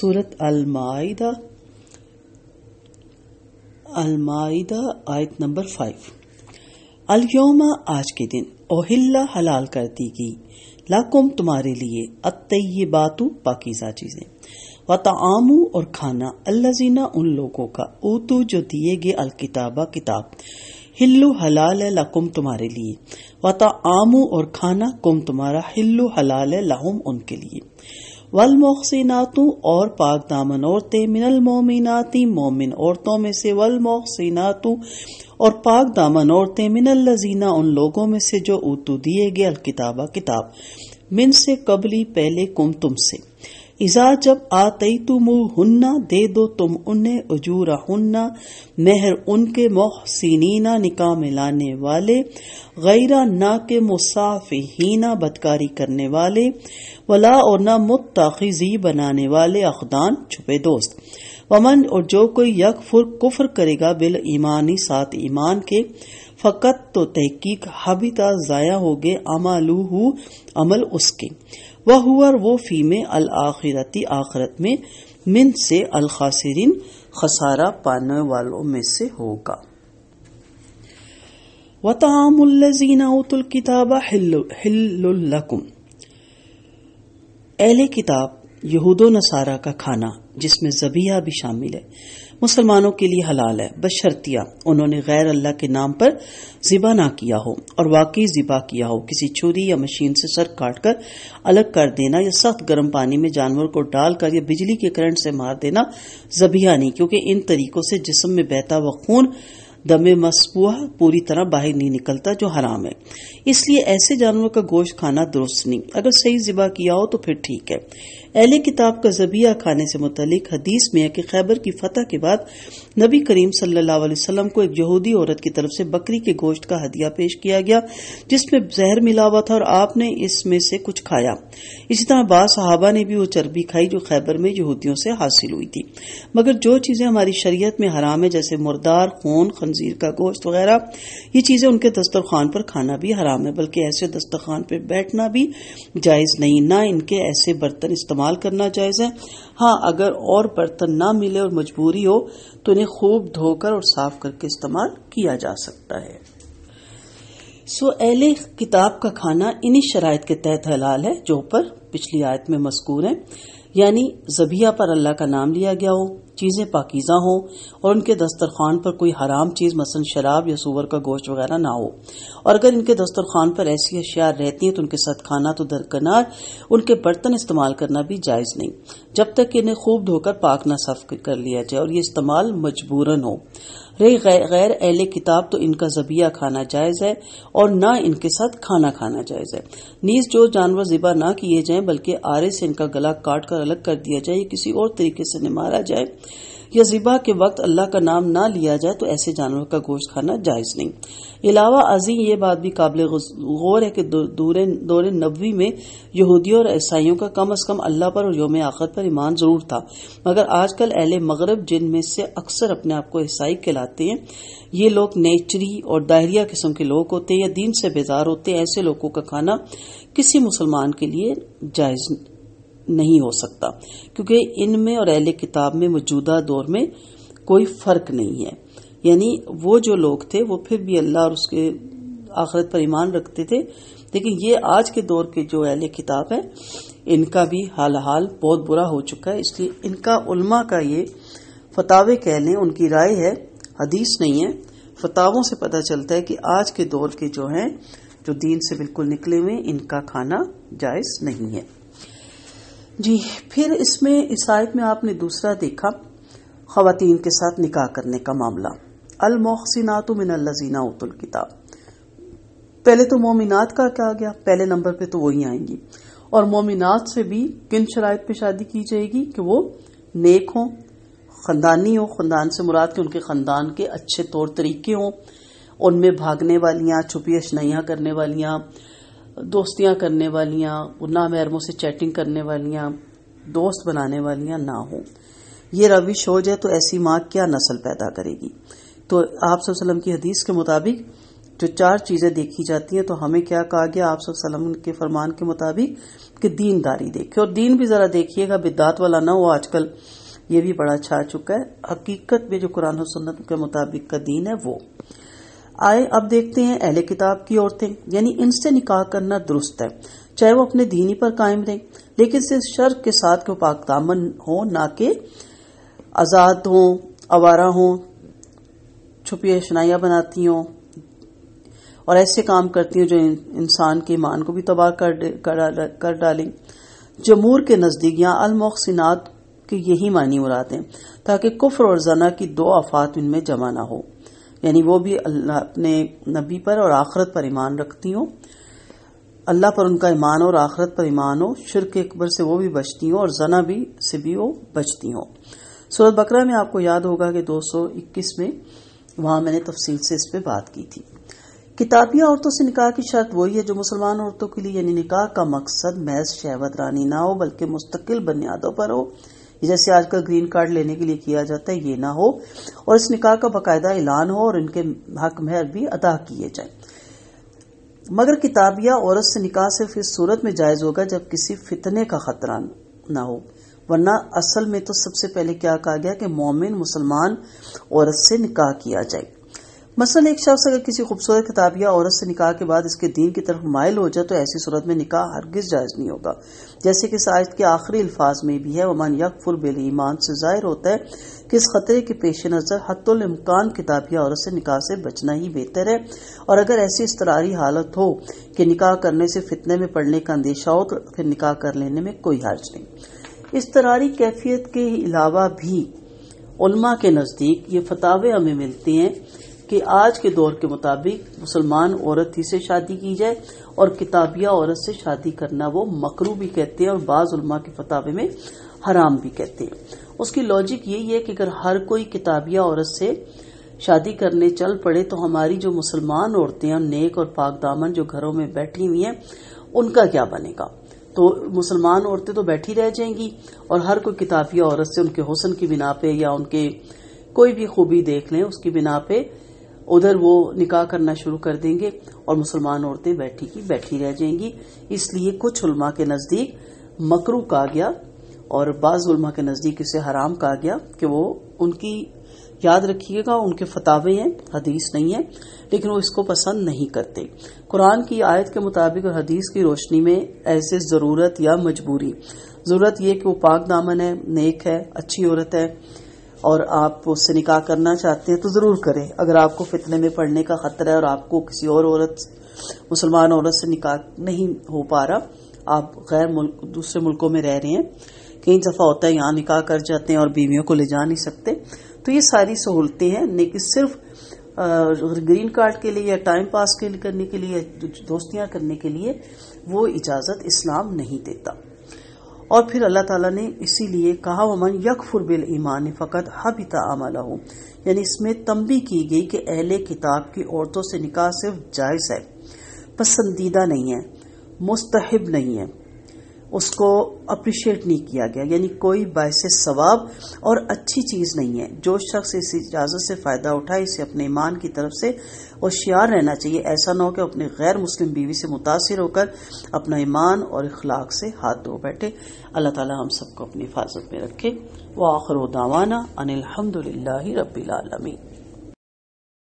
सूरत अलमाइदा अलमाइदा आयत number five अलयोमा आज के दिन ओहिल्ला हलाल कर दी गई लाकुम तुम्हारे लिए अत्य बातु पाकिजा चीजें व और खाना अल्लाजीना उन लोगों का ऊतू जो दिए गए अल किताबा किताब हिल्लू हलाल है लाकुम तुम्हारे लिए व और खाना कुम तुम्हारा हिल्लू हलाल है लाहुम उनके लिए वल और पाक दामन औरतें मिनल मोमिनाती मोमिन औरतों में से वल और पाक दामन औरतें मिनल लजीना उन लोगों में से जो उतू दिए गए किताबा किताब मिन से कबली पहले कुम तुम से इज़ा जब आतई तुम हन्ना दे दो तुम उन्हें अजूरा हुन्ना मेहर उनके मोहसिनीना निकाह में लाने वाले गैरा ना के मुसाफिहीना बदकारी करने वाले वला और ना मुत्ताखिजी बनाने वाले अखदान छुपे दोस्त वमन और जो कोई यक फुर कुफर करेगा बिल ईमानी साथ ईमान के फ़कत तो तहकीक हबिता ज़ाया हो गए अमालूहू अमल उसके वह हुआ वो फीमे अल आखिरती आखरत में मिन से अल खासरीन खसारा पाने वालों में से होगा वतामुल्लजीनातुल किताब यहूदो नसारा का खाना जिसमें जबिया भी शामिल है मुसलमानों के लिए हलाल है बशर्तिया उन्होंने गैर अल्लाह के नाम पर जिबा ना किया हो और वाकई जिबा किया हो किसी छुरी या मशीन से सर काट कर अलग कर देना या सख्त गर्म पानी में जानवर को डालकर या बिजली के करंट से मार देना जबिया नहीं क्योंकि इन तरीकों से जिसम में बहता हुआ खून दमे मसबूह पूरी तरह बाहर नहीं निकलता जो हराम है इसलिए ऐसे जानवरों का गोश्त खाना दुरुस्त नहीं अगर सही ज़िबा किया हो तो फिर ठीक है एहले किताब का जबिया खाने से मुतलिक हदीस में है कि खैबर की फतह के बाद नबी करीम सल्लल्लाहु अलैहि वसल्लम को एक यहूदी औरत की तरफ से बकरी के गोश्त का हदिया पेश किया गया जिसमें जहर मिला हुआ था और आपने इसमें से कुछ खाया इसी तरह बाद सहाबा ने भी वो चर्बी खाई जो खैबर में यहूदियों से हासिल हुई थी मगर जो चीजें हमारी शरीयत में हराम है जैसे मुर्दार खून खनजीर का गोश्त वगैरह ये चीज़ें उनके दस्तरखान पर खाना भी हराम है बल्कि ऐसे दस्तरखान पर बैठना भी जायज़ नहीं ना इनके ऐसे बर्तन इस्तेमाल करना जायज़ है हाँ अगर और बर्तन ना मिले और मजबूरी हो तो इन्हें खूब धोकर और साफ करके इस्तेमाल किया जा सकता है सो अहले किताब का खाना इन्हीं शरात के तहत हलाल है जो ऊपर पिछली आयत में मस्कूर है यानी जबिया पर अल्लाह का नाम लिया गया हो चीज़ें पाकिज़ा हों और उनके दस्तरखान पर कोई हराम चीज़ मसन शराब या सूअर का गोश्त वगैरह ना हो और अगर इनके दस्तरखान पर ऐसी अशिया रहती हैं तो उनके साथ खाना तो दरकनार उनके बर्तन इस्तेमाल करना भी जायज़ नहीं जब तक कि इन्हें खूब धोकर पाक न साफ कर लिया जाए और ये इस्तेमाल मजबूरन हो रही गैर अहले किताब तो इनका जबिया खाना जायज़ है और न इनके साथ खाना खाना जायज़ है नीज जो जानवर ज़िबा न किए जाए बल्कि आरे से इनका गला काट कर अलग कर दिया जाए किसी और तरीके से निमारा जाए या जिबा के वक्त अल्लाह का नाम ना लिया जाए तो ऐसे जानवर का गोश्त खाना जायज़ नहीं अलावा अजी ये बात भी काबिल गौर है कि दौरे दौरे नबी में यहूदियों और ईसाइयों का कम अज़ कम अल्लाह पर और योम आखत पर ईमान ज़रूर था मगर आजकल अहल मगरब जिनमें से अक्सर अपने आप को ईसाई कहलाते हैं ये लोग नेचरी और दायरिया किस्म के लोग होते हैं या दीन से बेजार होते हैं ऐसे लोगों का खाना किसी मुसलमान के लिए जायज़ नहीं हो सकता क्योंकि इनमें और अहले किताब में मौजूदा दौर में कोई फर्क नहीं है यानी वो जो लोग थे वो फिर भी अल्लाह और उसके आखिरत पर ईमान रखते थे लेकिन ये आज के दौर के जो अहले किताब है इनका भी हाल हाल बहुत बुरा हो चुका है इसलिए इनका उलमा का ये फतावे कह लें उनकी राय है हदीस नहीं है फतावों से पता चलता है कि आज के दौर के जो हैं जो दीन से बिल्कुल निकले हुए इनका खाना जायज़ नहीं है जी फिर इसमें इस आयत में आपने दूसरा देखा खातन के साथ निकाह करने का मामला अलमोहसिनात अल्लाजीना उतुल किताब पहले तो मोमिनात का आ गया पहले नंबर पे तो वही आएंगी और मोमिनात से भी किन शराय पे शादी की जाएगी कि वो नेक हों खानदानी हो खानदान से मुराद के उनके खानदान के अच्छे तौर तरीके हों उनमें भागने वालियां छुपी अशनैया करने वालियां दोस्तियां करने वालियां ना महरमों से चैटिंग करने वालियां दोस्त बनाने वालियां ना हो ये रविश हो जाए तो ऐसी माँ क्या नस्ल पैदा करेगी तो आप सल्लम की हदीस के मुताबिक जो चार चीजें देखी जाती हैं तो हमें क्या कहा गया आप वसल्लम के फरमान के मुताबिक कि दीनदारी देखे और दीन भी जरा देखिएगा बिदात वाला ना हो आजकल ये भी बड़ा छा चुका है हकीकत में जो कुरान और सुन्नत के मुताबिक का दीन है वो आए अब देखते हैं अहले किताब की औरतें यानी इनसे निकाह करना दुरुस्त है चाहे वो अपने दीनी पर कायम रहें लेकिन सिर्फ शर्क के साथ के पाक दामन हो ना के आज़ाद हों आवारा हों छुपी शनाइयाँ बनाती हों और ऐसे काम करती हूँ जो इंसान के ईमान को भी तबाह कर, कर, डालें जमूर के नज़दीक या अलमोहसिनात के यही मानी उड़ाते हैं ताकि कुफर और जना की दो आफात इनमें जमा ना हो यानी वो भी अल्लाह अपने नबी पर और आखरत पर ईमान रखती हों अल्लाह पर उनका ईमान और आखरत पर ईमान हो शिरक अकबर से वो भी बचती हों और जना भी से भी वो बचती हों सूरत बकरा में आपको याद होगा कि 221 में वहां मैंने तफसील से इस पर बात की थी किताबिया औरतों से निकाह की शर्त वही है जो मुसलमान औरतों के लिए यानी निकाह का मकसद महज शहवत रानी ना हो बल्कि मुस्तकिल बुनियादों पर हो जैसे आजकल ग्रीन कार्ड लेने के लिए किया जाता है ये ना हो और इस निकाह का बाकायदा ऐलान हो और इनके हक महर भी अदा किए जाए मगर किताबिया औरत से निकाह सिर्फ इस सूरत में जायज होगा जब किसी फितने का खतरा ना हो वरना असल में तो सबसे पहले क्या कहा गया कि मोमिन मुसलमान औरत से निकाह किया जाए मसल एक शख्स अगर किसी खूबसूरत किताब या औरत से निकाह के बाद इसके दीन की तरफ मायल हो जाए तो ऐसी सूरत में निकाह हरगिज जायज नहीं होगा जैसे कि साइज के आखिरी अल्फाज में भी है वमान यकफुल बिल ईमान से जाहिर होता है कि इस खतरे के पेश नज़र हतुलमकान किताबिया औरत से निकाह से बचना ही बेहतर है और अगर ऐसी इस तरारी हालत हो कि निकाह करने से फितने में पड़ने का अंदेशा हो तो फिर निकाह कर लेने में कोई हर्ज नहीं इस तरारी कैफियत के अलावा भी उलमा के नज़दीक ये फतावे हमें मिलती हैं कि आज के दौर के मुताबिक मुसलमान औरत ही से शादी की जाए और किताबिया औरत से शादी करना वो मकरू भी कहते हैं और बाज उलमा के फतावे में हराम भी कहते हैं उसकी लॉजिक यही है कि अगर हर कोई किताबिया औरत से शादी करने चल पड़े तो हमारी जो मुसलमान औरतें हैं नेक और पाक दामन जो घरों में बैठी हुई हैं उनका क्या बनेगा तो मुसलमान औरतें तो बैठी रह जाएंगी और हर कोई किताबिया औरत से उनके हुसन की बिना पे या उनके कोई भी खूबी देख लें उसकी बिना पे उधर वो निकाह करना शुरू कर देंगे और मुसलमान औरतें बैठी की बैठी रह जाएंगी इसलिए कुछ उलमा के नजदीक मकरू कहा गया और बाज उलमा के नजदीक इसे हराम कहा गया कि वो उनकी याद रखिएगा उनके फतावे हैं हदीस नहीं है लेकिन वो इसको पसंद नहीं करते कुरान की आयत के मुताबिक और हदीस की रोशनी में ऐसे जरूरत या मजबूरी जरूरत यह कि वो पाक दामन है नेक है अच्छी औरत है और आप उससे निकाह करना चाहते हैं तो ज़रूर करें अगर आपको फितने में पड़ने का ख़तरा है और आपको किसी और औरत मुसलमान औरत से निकाह नहीं हो पा रहा आप गैर मुल्क दूसरे मुल्कों में रह रहे हैं कई दफ़ा होता है यहाँ निकाह कर जाते हैं और बीवियों को ले जा नहीं सकते तो ये सारी सहूलतें हैं लेकिन सिर्फ ग्रीन कार्ड के लिए या टाइम पास के लिए करने के लिए दोस्तियां करने के लिए वो इजाज़त इस्लाम नहीं देता और फिर अल्लाह ताला ने इसीलिए कहा वमन यकफुर बिल ईमान फ़कत हबिता आमला हो यानी इसमें तंबी की गई कि अहले किताब की औरतों से निकाह सिर्फ जायज़ है पसंदीदा नहीं है मुस्तहब नहीं है उसको अप्रिशिएट नहीं किया गया यानी कोई बायस सवाब और अच्छी चीज़ नहीं है जो शख्स इस इजाज़त से फ़ायदा उठाए इसे अपने ईमान की तरफ से होशियार रहना चाहिए ऐसा ना हो कि अपने गैर मुस्लिम बीवी से मुतासर होकर अपना ईमान और इखलाक से हाथ धो बैठे अल्लाह ताला हम सबको अपनी हिफाजत में रखे व आखर दावाना अनिलहमदिल्ला रबीआलमी